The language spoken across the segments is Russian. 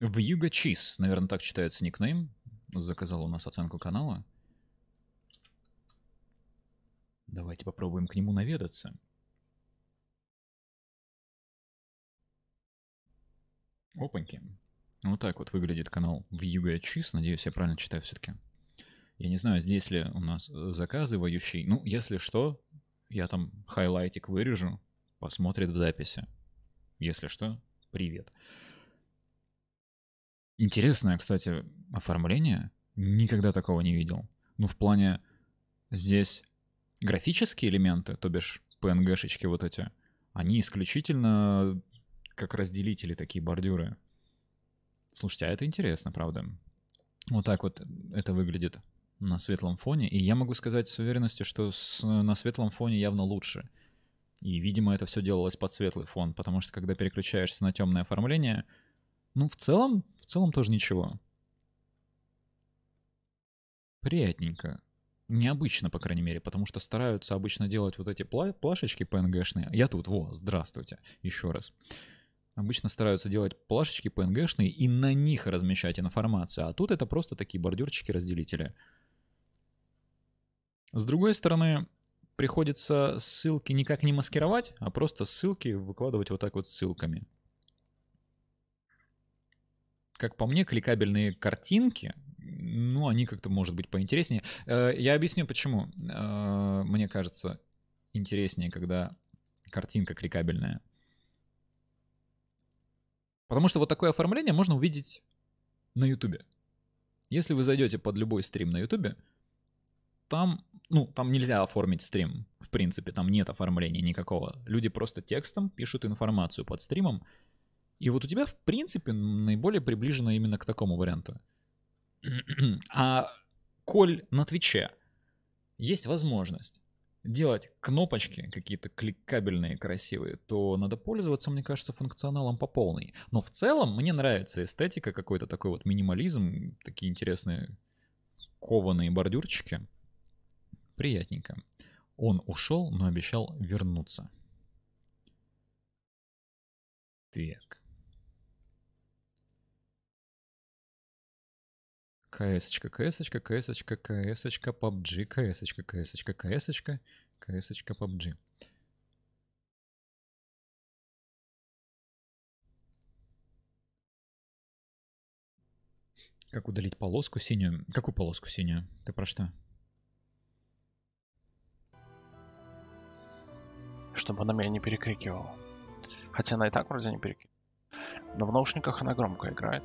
В Юга Чиз, наверное, так читается никнейм. Заказал у нас оценку канала. Давайте попробуем к нему наведаться. Опаньки. Вот так вот выглядит канал В Юга Чиз. Надеюсь, я правильно читаю все-таки. Я не знаю, здесь ли у нас заказывающий. Ну, если что, я там хайлайтик вырежу, посмотрит в записи. Если что, привет. Привет. Интересное, кстати, оформление. Никогда такого не видел. Ну, в плане здесь графические элементы, то бишь PNG-шечки вот эти, они исключительно как разделители такие бордюры. Слушайте, а это интересно, правда. Вот так вот это выглядит на светлом фоне. И я могу сказать с уверенностью, что с, на светлом фоне явно лучше. И, видимо, это все делалось под светлый фон, потому что когда переключаешься на темное оформление, ну, в целом, целом тоже ничего. Приятненько. Необычно, по крайней мере, потому что стараются обычно делать вот эти пла плашечки PNG-шные. Я тут, во, здравствуйте, еще раз. Обычно стараются делать плашечки PNG-шные и на них размещать информацию, а тут это просто такие бордюрчики-разделители. С другой стороны, приходится ссылки никак не маскировать, а просто ссылки выкладывать вот так вот ссылками как по мне, кликабельные картинки, ну, они как-то, может быть, поинтереснее. Э, я объясню, почему. Э, мне кажется, интереснее, когда картинка кликабельная. Потому что вот такое оформление можно увидеть на Ютубе. Если вы зайдете под любой стрим на Ютубе, там, ну, там нельзя оформить стрим, в принципе, там нет оформления никакого. Люди просто текстом пишут информацию под стримом, и вот у тебя, в принципе, наиболее приближено именно к такому варианту. А коль на Твиче есть возможность делать кнопочки какие-то кликабельные, красивые, то надо пользоваться, мне кажется, функционалом по полной. Но в целом мне нравится эстетика, какой-то такой вот минимализм, такие интересные кованые бордюрчики. Приятненько. Он ушел, но обещал вернуться. Так. КС-очка, КС-очка, КС-очка, КС-очка, PUBG, КС-очка, КС-очка, КС-очка, КС-очка, PUBG. Как удалить полоску синюю? Какую полоску синюю? Ты про что? Чтобы она меня не перекрикивала. Хотя она и так вроде не перекрикивает. Но в наушниках она громко играет.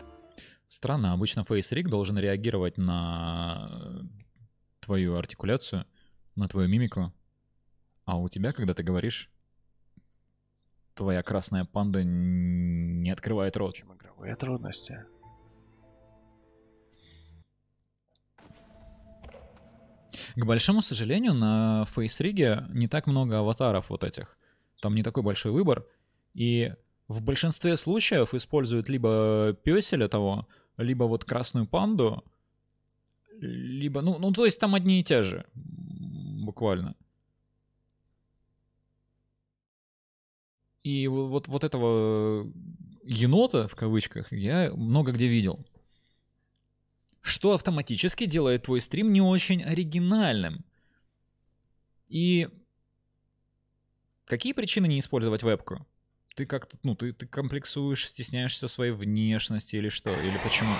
Странно, обычно фейс-рик должен реагировать на э, твою артикуляцию, на твою мимику. А у тебя, когда ты говоришь, твоя красная панда не открывает рот. Чем игровые трудности? К большому сожалению, на фейсриге не так много аватаров вот этих. Там не такой большой выбор. И в большинстве случаев используют либо песеля того, либо вот красную панду, либо, ну, ну, то есть там одни и те же, буквально. И вот, вот этого э, енота, в кавычках, я много где видел. Что автоматически делает твой стрим не очень оригинальным. И какие причины не использовать вебку? ты как-то, ну, ты, ты комплексуешь, стесняешься своей внешности или что? Или почему?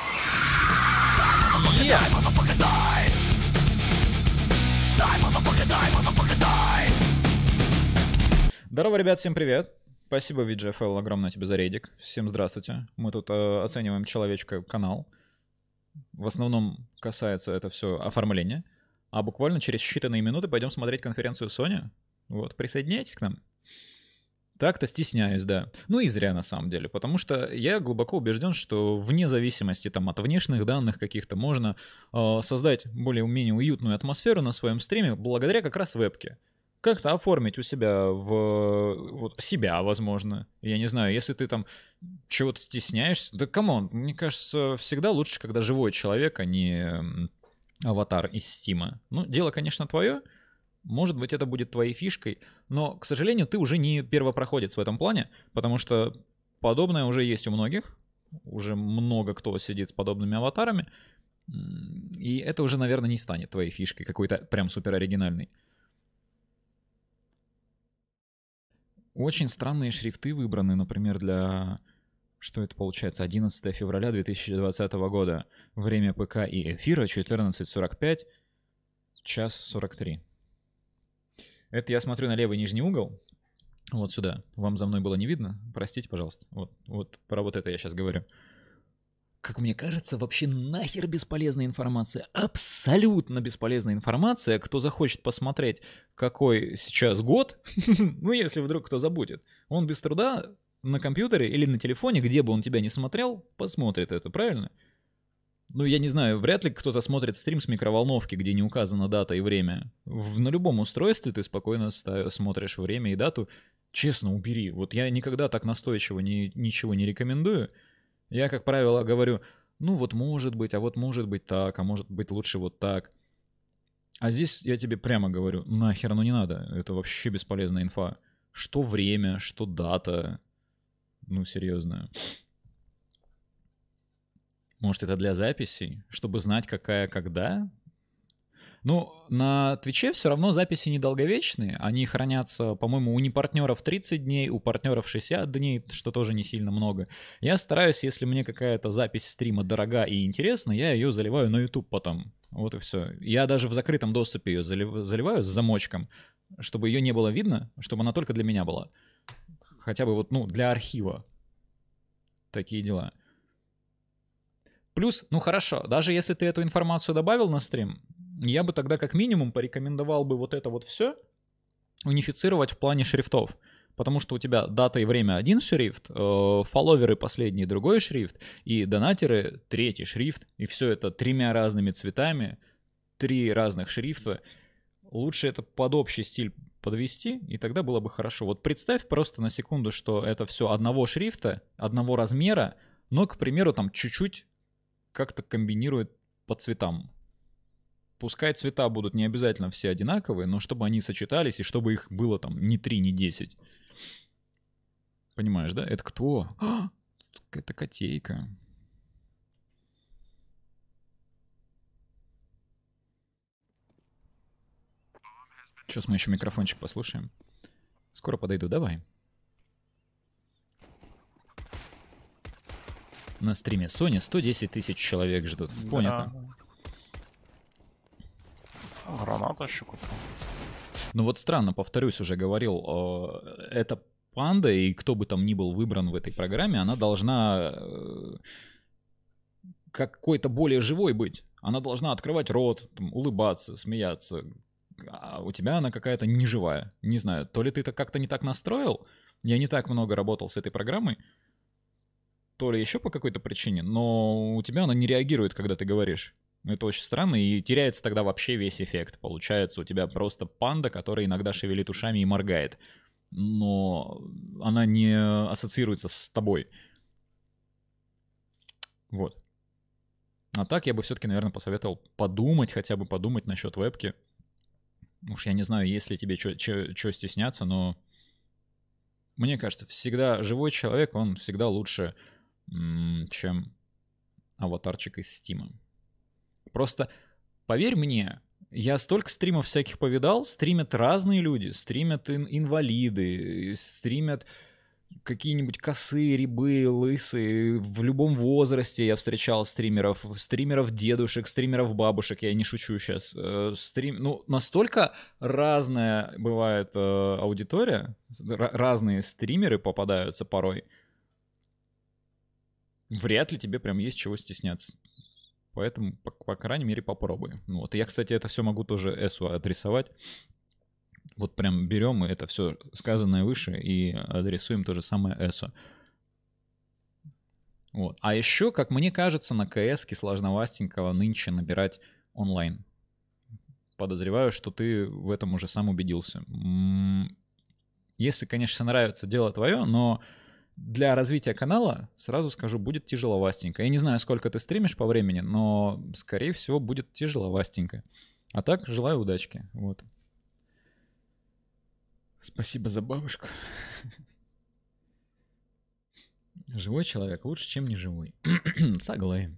Здорово, ребят, всем привет. Спасибо, VGFL, огромное тебе за рейдик. Всем здравствуйте. Мы тут э, оцениваем человечка канал. В основном касается это все оформления. А буквально через считанные минуты пойдем смотреть конференцию Sony. Вот, присоединяйтесь к нам. Так-то стесняюсь, да. Ну и зря на самом деле, потому что я глубоко убежден, что вне зависимости там, от внешних данных каких-то можно э, создать более-менее уютную атмосферу на своем стриме благодаря как раз вебке как-то оформить у себя в вот, себя, возможно. Я не знаю, если ты там чего-то стесняешься. Да камон, мне кажется, всегда лучше, когда живой человек, а не аватар из Стима. Ну, дело, конечно, твое, может быть, это будет твоей фишкой, но, к сожалению, ты уже не первопроходец в этом плане, потому что подобное уже есть у многих, уже много кто сидит с подобными аватарами, и это уже, наверное, не станет твоей фишкой какой-то прям супер оригинальной. Очень странные шрифты выбраны, например, для... Что это получается? 11 февраля 2020 года. Время ПК и эфира 14.45, час 43. Это я смотрю на левый нижний угол, вот сюда. Вам за мной было не видно? Простите, пожалуйста. Вот, вот про вот это я сейчас говорю. Как мне кажется, вообще нахер бесполезная информация. Абсолютно бесполезная информация. Кто захочет посмотреть, какой сейчас год, ну, если вдруг кто забудет, он без труда на компьютере или на телефоне, где бы он тебя не смотрел, посмотрит это, правильно? Ну, я не знаю, вряд ли кто-то смотрит стрим с микроволновки, где не указана дата и время. В, на любом устройстве ты спокойно ста- смотришь время и дату. Честно, убери. Вот я никогда так настойчиво ни, ничего не рекомендую. Я, как правило, говорю, ну вот может быть, а вот может быть так, а может быть лучше вот так. А здесь я тебе прямо говорю, нахер ну не надо, это вообще бесполезная инфа. Что время, что дата, ну серьезно. Может, это для записей, чтобы знать, какая когда? Ну, на Твиче все равно записи недолговечные. Они хранятся, по-моему, у непартнеров 30 дней, у партнеров 60 дней, что тоже не сильно много. Я стараюсь, если мне какая-то запись стрима дорога и интересна, я ее заливаю на YouTube потом. Вот и все. Я даже в закрытом доступе ее заливаю с замочком, чтобы ее не было видно, чтобы она только для меня была. Хотя бы вот, ну, для архива. Такие дела. Плюс, ну хорошо, даже если ты эту информацию добавил на стрим, я бы тогда как минимум порекомендовал бы вот это вот все унифицировать в плане шрифтов. Потому что у тебя дата и время один шрифт, э, фолловеры последний другой шрифт, и донатеры третий шрифт, и все это тремя разными цветами, три разных шрифта. Лучше это под общий стиль подвести, и тогда было бы хорошо. Вот представь просто на секунду, что это все одного шрифта, одного размера, но, к примеру, там чуть-чуть как-то комбинирует по цветам. Пускай цвета будут не обязательно все одинаковые, но чтобы они сочетались и чтобы их было там не 3, не 10. Понимаешь, да? Это кто? это котейка. Сейчас мы еще микрофончик послушаем. Скоро подойду, давай. на стриме Sony 110 тысяч человек ждут. Понятно. Да. Гранату еще купил. Ну вот странно, повторюсь, уже говорил, э, эта панда, и кто бы там ни был выбран в этой программе, она должна э, какой-то более живой быть. Она должна открывать рот, там, улыбаться, смеяться. А у тебя она какая-то неживая. Не знаю, то ли ты это как-то не так настроил, я не так много работал с этой программой, то ли еще по какой-то причине, но у тебя она не реагирует, когда ты говоришь. Ну, это очень странно, и теряется тогда вообще весь эффект. Получается, у тебя просто панда, которая иногда шевелит ушами и моргает. Но она не ассоциируется с тобой. Вот. А так я бы все-таки, наверное, посоветовал подумать, хотя бы подумать насчет вебки. Уж я не знаю, если ли тебе что стесняться, но мне кажется, всегда живой человек, он всегда лучше чем аватарчик из Стима. Просто поверь мне, я столько стримов всяких повидал, стримят разные люди, стримят ин- инвалиды, э, стримят какие-нибудь косые, рябы, лысые, в любом возрасте я встречал стримеров, стримеров дедушек, стримеров бабушек, я не шучу сейчас, э, стрим, ну, настолько разная бывает э, аудитория, разные стримеры попадаются порой, вряд ли тебе прям есть чего стесняться. Поэтому, по, по крайней мере, попробуй. Ну вот. И я, кстати, это все могу тоже Эсу адресовать. Вот прям берем мы это все сказанное выше и адресуем то же самое Эсу. Вот. А еще, как мне кажется, на КС-ке сложновастенького нынче набирать онлайн. Подозреваю, что ты в этом уже сам убедился. Если, конечно, нравится дело твое, но для развития канала, сразу скажу, будет тяжеловастенько. Я не знаю, сколько ты стримишь по времени, но, скорее всего, будет тяжеловастенько. А так, желаю удачки. Вот. Спасибо за бабушку. Живой человек лучше, чем неживой. Согласен.